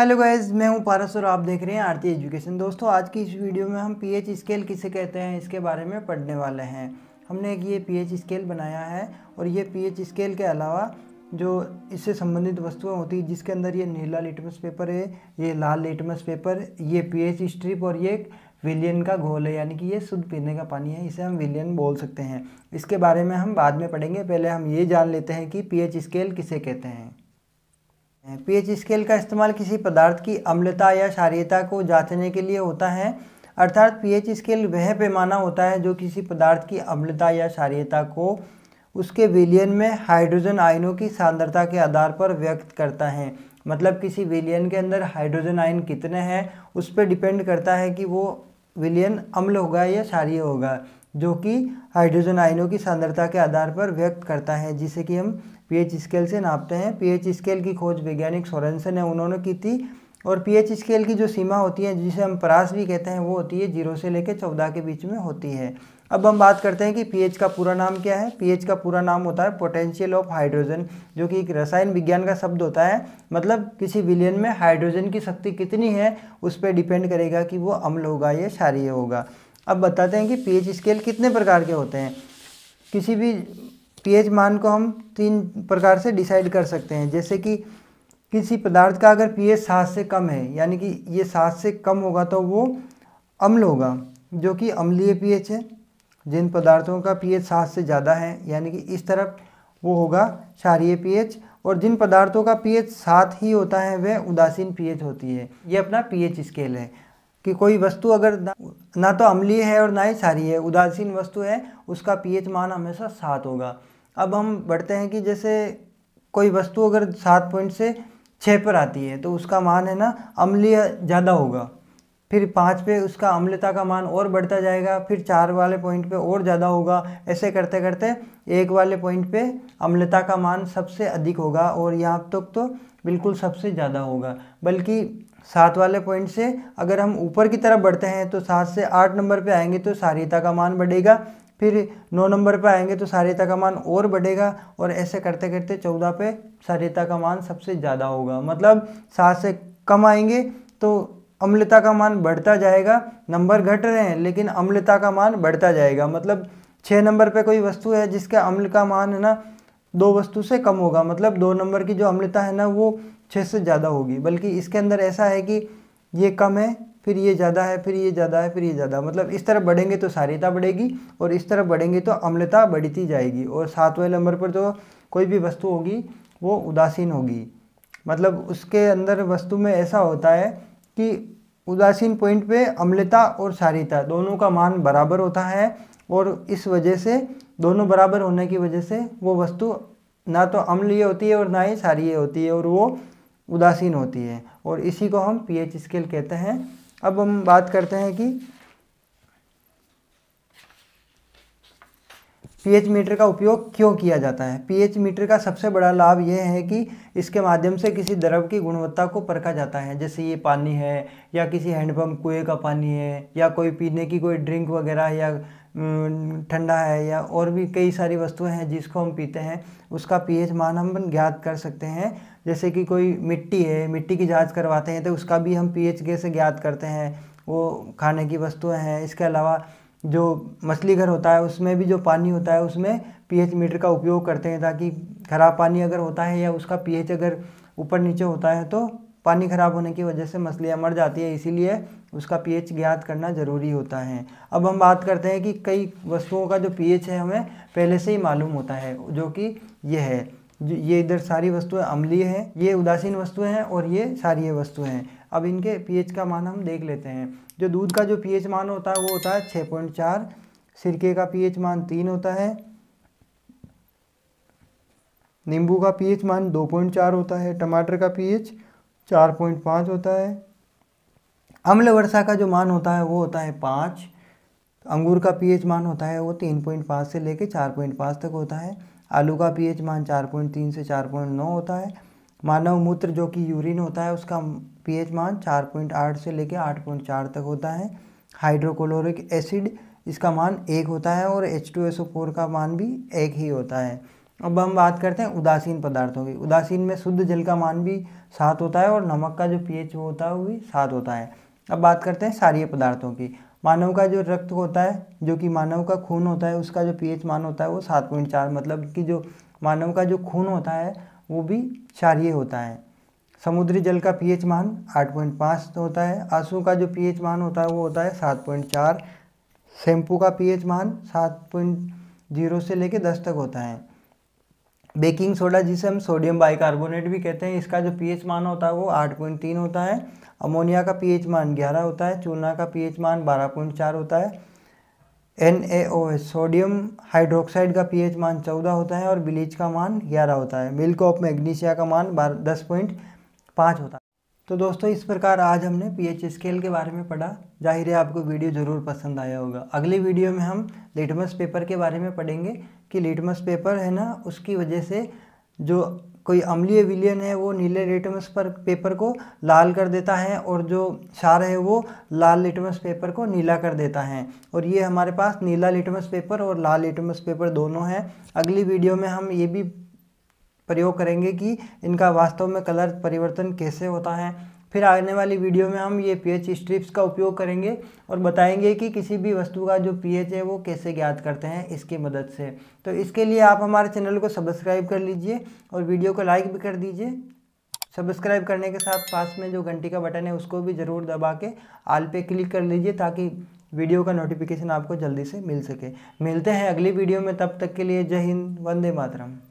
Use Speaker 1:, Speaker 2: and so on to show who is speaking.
Speaker 1: hello guys मैं हूं पारस और आप देख रहे हैं आरती एजुकेशन दोस्तों आज की इस वीडियो में हम पीएच स्केल किसे कहते हैं इसके बारे में पढ़ने वाले हैं हमने एक ये पीएच स्केल बनाया है और ये पीएच स्केल के अलावा जो इससे संबंधित वस्तुएं होती हैं जिसके अंदर ये नीला लिटमस पेपर है ये लाल लिटमस पेपर ये पी स्ट्रिप और ये विलियन का घोल है यानी कि ये शुद्ध पीने का पानी है इसे हम विलियन बोल सकते हैं इसके बारे में हम बाद में पढ़ेंगे पहले हम ये जान लेते हैं कि पी स्केल किसे कहते हैं पीएच स्केल का इस्तेमाल किसी पदार्थ की अम्लता या क्षारियता को जांचने के लिए होता है अर्थात पीएच स्केल वह पैमाना होता है जो किसी पदार्थ की अम्लता या क्षारियता को उसके विलियन में हाइड्रोजन आयनों की सांद्रता के आधार पर व्यक्त करता है मतलब किसी विलियन के अंदर हाइड्रोजन आयन कितने हैं उस पर डिपेंड करता है कि वो विलियन अम्ल होगा या क्षारिय होगा जो कि हाइड्रोजन आयनों की सांद्रता के आधार पर व्यक्त करता है जिसे कि हम पीएच स्केल से नापते हैं पीएच स्केल की खोज वैज्ञानिक सोरेंसन ने उन्होंने की थी और पीएच स्केल की जो सीमा होती है जिसे हम परास भी कहते हैं वो होती है जीरो से लेकर चौदह के बीच में होती है अब हम बात करते हैं कि पीएच का पूरा नाम क्या है पीएच का पूरा नाम होता है पोटेंशियल ऑफ हाइड्रोजन जो कि एक रसायन विज्ञान का शब्द होता है मतलब किसी विलियन में हाइड्रोजन की शक्ति कितनी है उस पर डिपेंड करेगा कि वो अम्ल होगा या क्षारीय होगा अब बताते हैं कि पीएच स्केल कितने प्रकार के होते हैं किसी भी पीएच मान को हम तीन प्रकार से डिसाइड कर सकते हैं जैसे कि किसी पदार्थ का अगर पीएच सात से कम है यानी कि ये सात से कम होगा तो वो अम्ल होगा जो कि अम्लीय पीएच है जिन पदार्थों का पीएच सात से ज़्यादा है यानी कि इस तरफ वो होगा क्षारीय पीएच और जिन पदार्थों का पीएच सात ही होता है वह उदासीन पीएच होती है ये अपना पीएच स्केल है कि कोई वस्तु अगर ना तो अम्लीय है और ना ही सारी है उदासीन वस्तु है उसका पीएच मान हमेशा सात होगा अब हम बढ़ते हैं कि जैसे कोई वस्तु अगर सात पॉइंट से छः पर आती है तो उसका मान है ना अम्लीय ज़्यादा होगा फिर पाँच पे उसका अम्लता का मान और बढ़ता जाएगा फिर चार वाले पॉइंट पे और ज़्यादा होगा ऐसे करते करते एक वाले पॉइंट पे अम्लता का मान सबसे अधिक होगा और यहाँ तक तो, तो बिल्कुल सबसे ज़्यादा होगा बल्कि सात वाले पॉइंट से अगर हम ऊपर की तरफ बढ़ते हैं तो सात से आठ नंबर पे आएंगे तो सारिता का मान बढ़ेगा फिर नौ नंबर पे आएंगे तो सारिता का मान और बढ़ेगा और ऐसे करते करते चौदह पे सारिता का मान सबसे ज़्यादा होगा मतलब सात से कम आएंगे तो अम्लता का मान बढ़ता जाएगा नंबर घट रहे हैं लेकिन अम्लता का मान बढ़ता जाएगा मतलब छः नंबर पर कोई वस्तु है जिसके अम्ल का मान है ना दो वस्तु से कम होगा मतलब दो नंबर की जो अम्लता है ना वो छः से ज़्यादा होगी बल्कि इसके अंदर ऐसा है कि ये कम है फिर ये ज़्यादा है फिर ये ज़्यादा है फिर ये ज़्यादा मतलब इस तरह बढ़ेंगे तो सारिता बढ़ेगी और इस तरह बढ़ेंगे तो अम्लता बढ़ती जाएगी और सातवें नंबर पर जो कोई भी वस्तु होगी वो उदासीन होगी मतलब उसके अंदर वस्तु में ऐसा होता है कि उदासीन पॉइंट पे अम्लता और सारिता दोनों का मान बराबर होता है और इस वजह से दोनों बराबर होने की वजह से वो वस्तु ना तो अम्लीय होती है और ना ही सारीय होती है और वो उदासीन होती है और इसी को हम पीएच स्केल कहते हैं अब हम बात करते हैं कि पीएच मीटर का उपयोग क्यों किया जाता है पीएच मीटर का सबसे बड़ा लाभ यह है कि इसके माध्यम से किसी द्रव की गुणवत्ता को परखा जाता है जैसे ये पानी है या किसी हैंडपम्प कुएँ का पानी है या कोई पीने की कोई ड्रिंक वगैरह या ठंडा है या और भी कई सारी वस्तुएं हैं जिसको हम पीते हैं उसका पीएच मान हम ज्ञात कर सकते हैं जैसे कि कोई मिट्टी है मिट्टी की जांच करवाते हैं तो उसका भी हम पीएच कैसे ज्ञात करते हैं वो खाने की वस्तुएं हैं इसके अलावा जो मछली घर होता है उसमें भी जो पानी होता है उसमें पीएच मीटर का उपयोग करते हैं ताकि खराब पानी अगर होता है या उसका पीएच अगर ऊपर नीचे होता है तो पानी ख़राब होने की वजह से मछलियाँ मर जाती है इसीलिए उसका पीएच ज्ञात करना ज़रूरी होता है अब हम बात करते हैं कि कई वस्तुओं का जो पीएच है हमें पहले से ही मालूम होता है जो कि यह है ये इधर सारी वस्तुएं अम्लीय हैं ये उदासीन वस्तुएं हैं और ये सारी वस्तुएं हैं अब इनके पीएच का मान हम देख लेते हैं जो दूध का जो पी मान होता है वो होता है छः पॉइंट चार सिरके का पी मान तीन होता है नींबू का पी मान दो पॉइंट चार होता है टमाटर का पी चार पॉइंट पाँच होता है अम्ल वर्षा का जो मान होता है वो होता है पाँच अंगूर का पीएच मान होता है वो तीन पॉइंट पाँच से लेके चार पॉइंट पाँच तक होता है आलू का पीएच मान चार पॉइंट तीन से चार पॉइंट नौ होता है मानव मूत्र जो कि यूरिन होता है उसका पीएच मान चार पॉइंट आठ से लेके आठ पॉइंट चार तक होता है हाइड्रोक्लोरिक एसिड इसका मान एक होता है और H two S O four का मान भी एक ही होता है अब हम बात करते हैं उदासीन पदार्थों की उदासीन में शुद्ध जल का मान भी सात होता है और नमक का जो पीएच होता है वो भी सात होता है अब बात करते हैं सारीय पदार्थों की मानव का जो रक्त होता है जो कि मानव का खून होता है उसका जो पीएच मान होता है वो सात पॉइंट चार मतलब कि जो मानव का जो खून होता है वो भी क्षारिय होता है समुद्री जल का पीएच मान आठ पॉइंट पाँच होता है आंसू का जो पीएच मान होता है वो होता है सात पॉइंट चार शैम्पू का पीएच मान सात पॉइंट जीरो से लेकर दस तक होता है बेकिंग सोडा जिसे हम सोडियम बाइकार्बोनेट भी कहते हैं इसका जो पीएच मान होता है वो आठ पॉइंट तीन होता है अमोनिया का पीएच मान ग्यारह होता है चूना का पीएच मान बारह पॉइंट चार होता है N A O sodium hydroxide का पीएच मान चौदह होता है और ब्लीच का मान ग्यारह होता है मिल्क ऑफ मैग्नीशिया का मान बारह दस पॉइंट पाँच होता है तो दोस्तों इस प्रकार आज हमने पीएच स्केल के बारे में पढ़ा जाहिर है आपको वीडियो ज़रूर पसंद आया होगा अगली वीडियो में हम लिटमस पेपर के बारे में पढ़ेंगे कि लिटमस पेपर है ना उसकी वजह से जो कोई अम्लीय विलियन है वो नीले लिटमस पर पेपर को लाल कर देता है और जो क्षार है वो लाल लिटमस पेपर को नीला कर देता है और ये हमारे पास नीला लिटमस पेपर और लाल लिटमस पेपर दोनों हैं अगली वीडियो में हम ये भी प्रयोग करेंगे कि इनका वास्तव में कलर परिवर्तन कैसे होता है फिर आने वाली वीडियो में हम ये पीएच स्ट्रिप्स का उपयोग करेंगे और बताएंगे कि किसी भी वस्तु का जो पीएच है वो कैसे ज्ञात करते हैं इसकी मदद से तो इसके लिए आप हमारे चैनल को सब्सक्राइब कर लीजिए और वीडियो को लाइक भी कर दीजिए सब्सक्राइब करने के साथ पास में जो घंटी का बटन है उसको भी ज़रूर दबा के आल पे क्लिक कर लीजिए ताकि वीडियो का नोटिफिकेशन आपको जल्दी से मिल सके मिलते हैं अगली वीडियो में तब तक के लिए जय हिंद वंदे मातरम